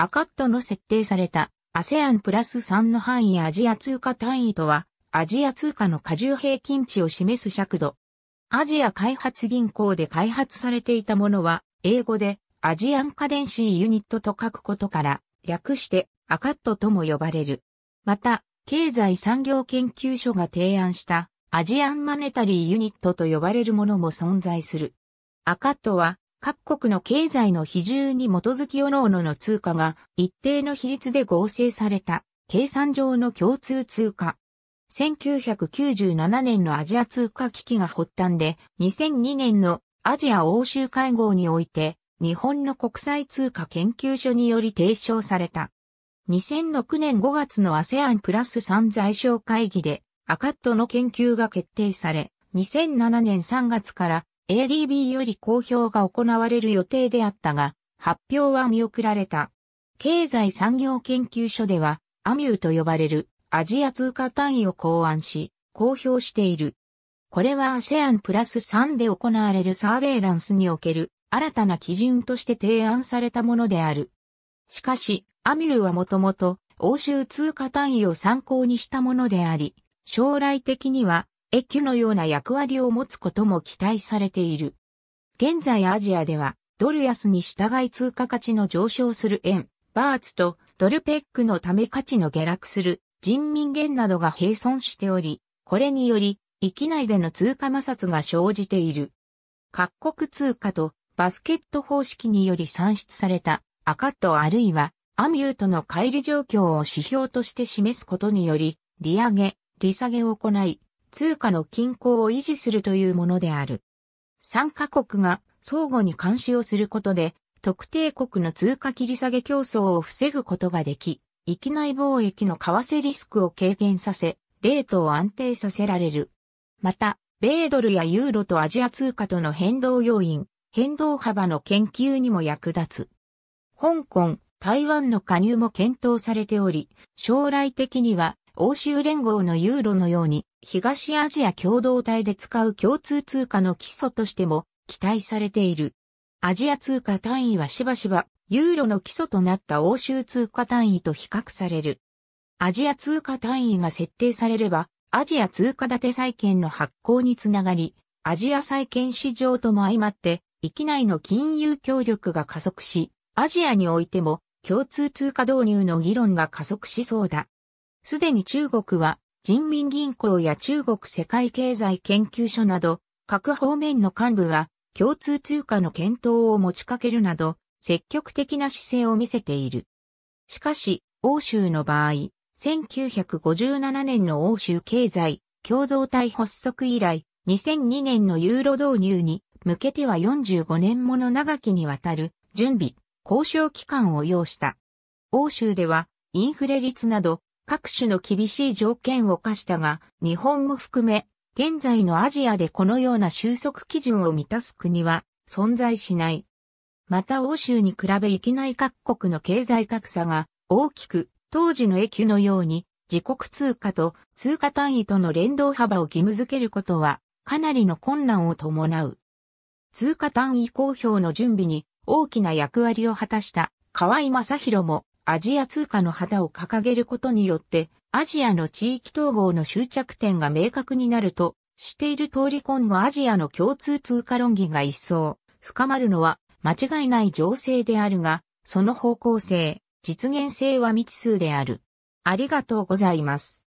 アカットの設定された ASEAN プラス3の範囲アジア通貨単位とは、アジア通貨の過重平均値を示す尺度。アジア開発銀行で開発されていたものは、英語でアジアンカレンシーユニットと書くことから、略してアカットとも呼ばれる。また、経済産業研究所が提案したアジアンマネタリーユニットと呼ばれるものも存在する。アカットは各国の経済の比重に基づき各々の通貨が一定の比率で合成された計算上の共通通貨。1997年のアジア通貨危機が発端で2002年のアジア欧州会合において日本の国際通貨研究所により提唱された。2006年5月の ASEAN プラス3財相会議でアカットの研究が決定され、2007年3月から ADB より公表が行われる予定であったが、発表は見送られた。経済産業研究所では、アミューと呼ばれるアジア通貨単位を考案し、公表している。これは ASEAN プラス3で行われるサーベイランスにおける新たな基準として提案されたものである。しかし、アミューはもともと欧州通貨単位を参考にしたものであり、将来的には駅のような役割を持つことも期待されている。現在アジアでは、ドル安に従い通貨価値の上昇する円、バーツとドルペックのため価値の下落する人民元などが並存しており、これにより、域内での通貨摩擦が生じている。各国通貨とバスケット方式により算出された赤とあるいはアミューとの乖離状況を指標として示すことにより、利上げ、利下げを行い、通貨の均衡を維持するというものである。参加国が相互に監視をすることで、特定国の通貨切り下げ競争を防ぐことができ、域内貿易の為替リスクを軽減させ、レートを安定させられる。また、米ドルやユーロとアジア通貨との変動要因、変動幅の研究にも役立つ。香港、台湾の加入も検討されており、将来的には欧州連合のユーロのように東アジア共同体で使う共通通貨の基礎としても期待されている。アジア通貨単位はしばしばユーロの基礎となった欧州通貨単位と比較される。アジア通貨単位が設定されれば、アジア通貨建て債券の発行につながり、アジア債券市場とも相まって、域内の金融協力が加速し、アジアにおいても共通通貨導入の議論が加速しそうだ。すでに中国は人民銀行や中国世界経済研究所など、各方面の幹部が共通通貨の検討を持ちかけるなど、積極的な姿勢を見せている。しかし、欧州の場合、1957年の欧州経済共同体発足以来、2002年のユーロ導入に向けては45年もの長きにわたる準備、交渉期間を要した。欧州ではインフレ率など各種の厳しい条件を課したが、日本も含め、現在のアジアでこのような収束基準を満たす国は存在しない。また欧州に比べ域内各国の経済格差が大きく、当時の駅のように自国通貨と通貨単位との連動幅を義務付けることは、かなりの困難を伴う。通貨単位公表の準備に大きな役割を果たした河合正宏もアジア通貨の旗を掲げることによって、アジアの地域統合の終着点が明確になると、している通り今後アジアの共通通貨論議が一層深まるのは間違いない情勢であるが、その方向性、実現性は未知数である。ありがとうございます。